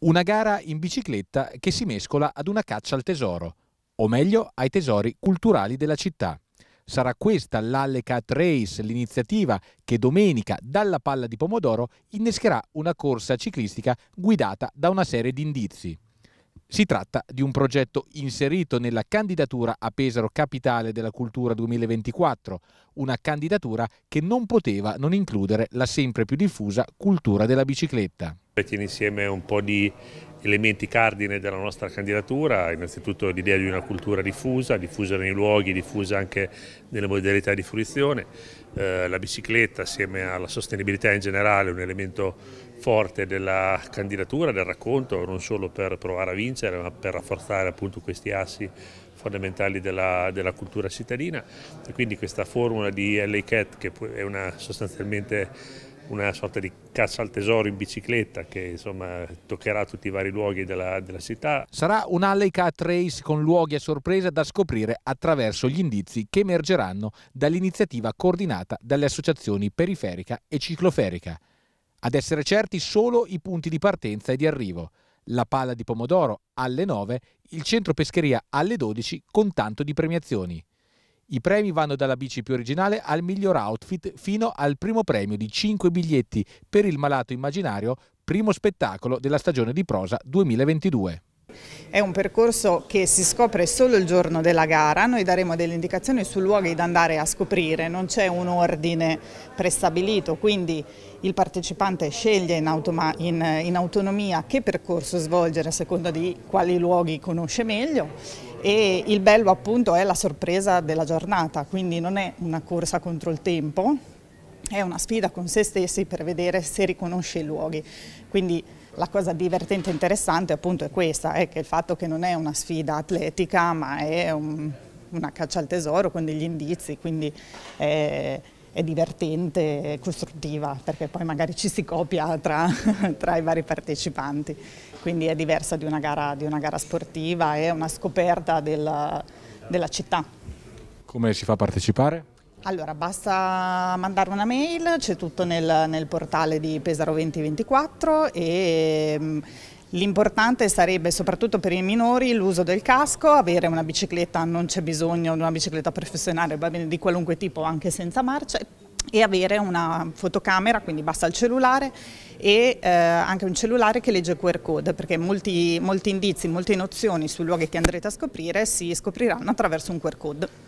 Una gara in bicicletta che si mescola ad una caccia al tesoro, o meglio ai tesori culturali della città. Sarà questa l'Allecat Race, l'iniziativa che domenica dalla palla di pomodoro innescherà una corsa ciclistica guidata da una serie di indizi. Si tratta di un progetto inserito nella candidatura a Pesaro Capitale della Cultura 2024, una candidatura che non poteva non includere la sempre più diffusa cultura della bicicletta. Tiene insieme un po' di elementi cardine della nostra candidatura, innanzitutto l'idea di una cultura diffusa, diffusa nei luoghi, diffusa anche nelle modalità di fruizione, eh, la bicicletta assieme alla sostenibilità in generale è un elemento forte della candidatura, del racconto, non solo per provare a vincere ma per rafforzare appunto questi assi fondamentali della, della cultura cittadina e quindi questa formula di LA Cat che è una sostanzialmente una sorta di caccia al tesoro in bicicletta che insomma toccherà tutti i vari luoghi della, della città. Sarà un alleycat race con luoghi a sorpresa da scoprire attraverso gli indizi che emergeranno dall'iniziativa coordinata dalle associazioni periferica e cicloferica. Ad essere certi solo i punti di partenza e di arrivo. La pala di pomodoro alle 9, il centro pescheria alle 12 con tanto di premiazioni. I premi vanno dalla bici più originale al miglior outfit fino al primo premio di 5 biglietti per il malato immaginario, primo spettacolo della stagione di prosa 2022. È un percorso che si scopre solo il giorno della gara, noi daremo delle indicazioni su luoghi da andare a scoprire, non c'è un ordine prestabilito, quindi il partecipante sceglie in, in, in autonomia che percorso svolgere a seconda di quali luoghi conosce meglio e il bello appunto è la sorpresa della giornata, quindi non è una corsa contro il tempo, è una sfida con se stessi per vedere se riconosce i luoghi. Quindi la cosa divertente e interessante appunto è questa, è che il fatto che non è una sfida atletica ma è un, una caccia al tesoro con degli indizi, quindi è, è divertente e costruttiva perché poi magari ci si copia tra, tra, i vari partecipanti, quindi è diversa di una gara, di una gara sportiva, è una scoperta della, della città. Come si fa a partecipare? Allora, basta mandare una mail, c'è tutto nel, nel, portale di Pesaro 2024 e... Mm, l'importante sarebbe soprattutto per i minori l'uso del casco, avere una bicicletta, non c'è bisogno di una bicicletta professionale, va bene di qualunque tipo anche senza marce, e avere una fotocamera, quindi basta il cellulare e eh, anche un cellulare che legge QR code, perché molti, molti indizi, molte nozioni sui luoghi che andrete a scoprire si scopriranno attraverso un QR code.